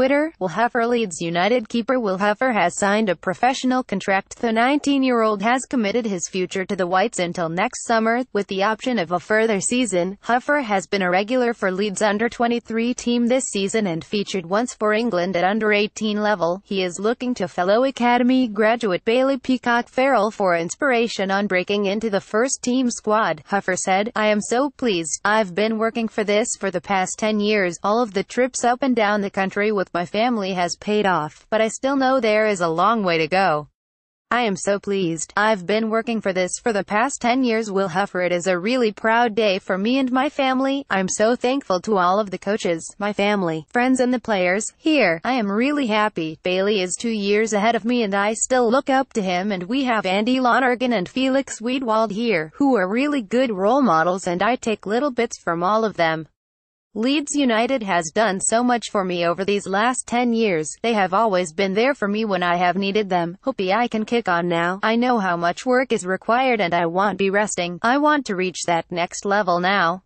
Twitter, Wilheffer Leeds United keeper Wilheffer has signed a professional contract. The 19-year-old has committed his future to the Whites until next summer, with the option of a further season. Huffer has been a regular for Leeds under-23 team this season and featured once for England at under-18 level. He is looking to fellow academy graduate Bailey Peacock Farrell for inspiration on breaking into the first team squad. Huffer said, I am so pleased. I've been working for this for the past 10 years, all of the trips up and down the country with with my family has paid off, but I still know there is a long way to go. I am so pleased. I've been working for this for the past 10 years. Will Huffer, it is a really proud day for me and my family. I'm so thankful to all of the coaches, my family, friends and the players. Here, I am really happy. Bailey is two years ahead of me and I still look up to him and we have Andy Lonergan and Felix Weedwald here, who are really good role models and I take little bits from all of them. Leeds United has done so much for me over these last 10 years, they have always been there for me when I have needed them, Hopey I can kick on now, I know how much work is required and I won't be resting, I want to reach that next level now.